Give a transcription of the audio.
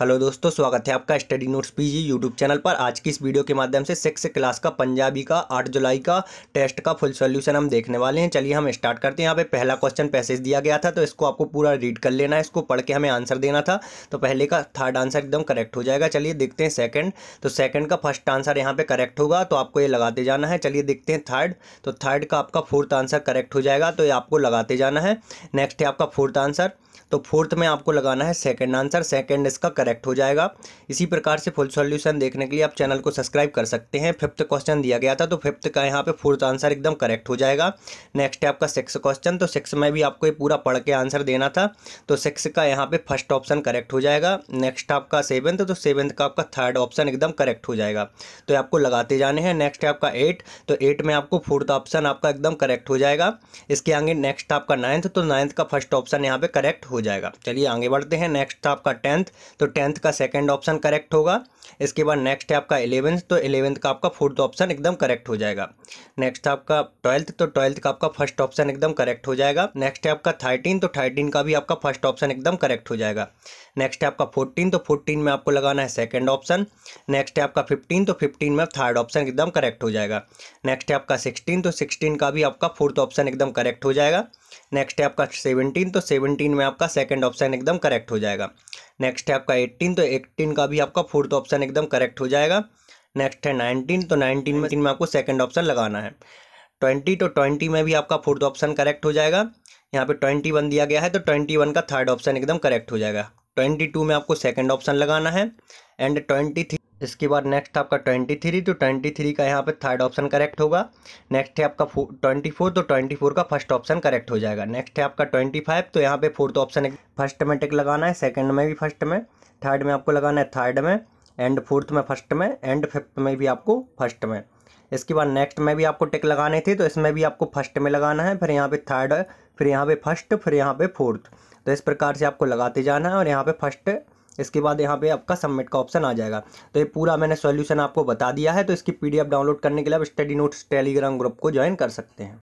hello दोस्तों स्वागत है आपका study notes PG YouTube channel पर आज की इस वीडियो के माध्यम से सिक्स क्लास का पंजाबी का आठ जुलाई का टेस्ट का फुल सॉल्यूशन हम देखने वाले हैं चलिए हम स्टार्ट करते हैं यहाँ पे पहला क्वेश्चन पैसेज दिया गया था तो इसको आपको पूरा रीड कर लेना है इसको पढ़ के हमें आंसर देना था तो पहले का थर्ड आंसर एकदम करेक्ट हो जाएगा चलिए देखते हैं सेकेंड तो सेकेंड का फर्स्ट आंसर यहाँ पर करेक्ट होगा तो आपको ये लगाते जाना है चलिए देखते हैं थर्ड तो थर्ड का आपका फोर्थ आंसर करेक्ट हो जाएगा तो ये आपको लगाते जाना है नेक्स्ट है आपका फोर्थ आंसर तो फोर्थ में आपको लगाना है सेकंड आंसर सेकंड इसका करेक्ट हो जाएगा इसी प्रकार से फुल सॉल्यूशन देखने के लिए आप चैनल को सब्सक्राइब कर सकते हैं फिफ्थ क्वेश्चन दिया गया था तो फिफ्थ का यहाँ पे फोर्थ आंसर एकदम करेक्ट हो जाएगा नेक्स्ट है आपका सिक्स क्वेश्चन तो सिक्स में भी आपको ये पूरा पढ़ के आंसर देना था तो सिक्स का यहाँ पे फर्स्ट ऑप्शन करेक्ट हो जाएगा नेक्स्ट आपका सेवन्थ तो सेवन्थ का आपका थर्ड ऑप्शन एकदम करेक्ट हो जाएगा तो आपको लगाते जाने हैं नेक्स्ट है आपका एट तो एट में आपको फोर्थ ऑप्शन आपका एकदम करेक्ट हो जाएगा इसके आगे नेक्स्ट आपका नाइन्थ तो नाइन्थ का फर्स्ट ऑप्शन यहाँ पे करेक्ट हो जाएगा चलिए आगे बढ़ते हैं नेक्स्ट था आपका टेंथ तो टेंथ का सेकेंड ऑप्शन करेक्ट होगा इसके बाद नेक्स्ट है आपका इलेवेंथ तो इलेवेंथ का आपका फोर्थ ऑप्शन एकदम करेक्ट हो जाएगा नेक्स्ट तो है आपका ट्वेल्थ तो ट्वेल्थ का आपका फर्स्ट ऑप्शन एकदम करेक्ट हो जाएगा नेक्स्ट है आपका थर्टीन तो थर्टीन का भी आपका फर्स्ट ऑप्शन एकदम करेक्ट हो जाएगा नेक्स्ट है आपका फोर्टीन तो फोर्टीन में आपको लगाना है सेकेंड ऑप्शन नेक्स्ट है आपका फिफ्टीन तो फिफ्टीन में थर्ड ऑप्शन एकदम करेक्ट हो जाएगा नेक्स्ट है आपका सिक्सटीन तो सिक्सटीन का भी आपका फोर्थ ऑप्शन एकदम करेक्ट हो जाएगा नेक्स्ट है आपका सेवनटीन तो सेवनटीन में आपका सेकंड ऑप्शन एकदम करेक्ट हो जाएगा नेक्स्ट है आपका एट्टीन तो एट्टीन का भी आपका फोर्थ ऑप्शन एकदम करेक्ट हो जाएगा नेक्स्ट है नाइनटीन तो नाइनटीन में तीन में आपको सेकंड ऑप्शन लगाना है ट्वेंटी तो ट्वेंटी में भी आपका फोर्थ ऑप्शन करेक्ट हो जाएगा यहाँ पे ट्वेंटी वन दिया गया है तो ट्वेंटी वन का थर्ड ऑप्शन एकदम करेक्ट हो जाएगा ट्वेंटी टू में आपको सेकेंड ऑप्शन लगाना है एंड ट्वेंटी थ्री इसके बाद नेक्स्ट आपका ट्वेंटी थ्री तो ट्वेंटी थ्री का यहाँ पे थर्ड ऑप्शन करेक्ट होगा नेक्स्ट है आपका ट्वेंटी फोर तो ट्वेंटी फोर का फर्स्ट ऑप्शन करेक्ट हो जाएगा नेक्स्ट है आपका ट्वेंटी फाइव तो यहाँ पे फोर्थ ऑप्शन फर्स्ट में टिक लगाना है सेकंड में भी फर्स्ट में थर्ड में आपको लगाना है थर्ड में एंड फोर्थ में फर्स्ट में एंड फिफ्थ में भी आपको फर्स्ट में इसके बाद नेक्स्ट में भी आपको टिक लगाने थे तो इसमें भी आपको फर्स्ट में लगाना है फिर यहाँ पे थर्ड फिर यहाँ पे फर्स्ट फिर यहाँ पे फोर्थ तो इस प्रकार से आपको लगाते जाना है और यहाँ पे फर्स्ट इसके बाद यहाँ पे आपका सबमिट का ऑप्शन आ जाएगा तो ये पूरा मैंने सॉल्यूशन आपको बता दिया है तो इसकी पीडीएफ डाउनलोड करने के लिए आप स्टडी नोट्स टेलीग्राम ग्रुप को ज्वाइन कर सकते हैं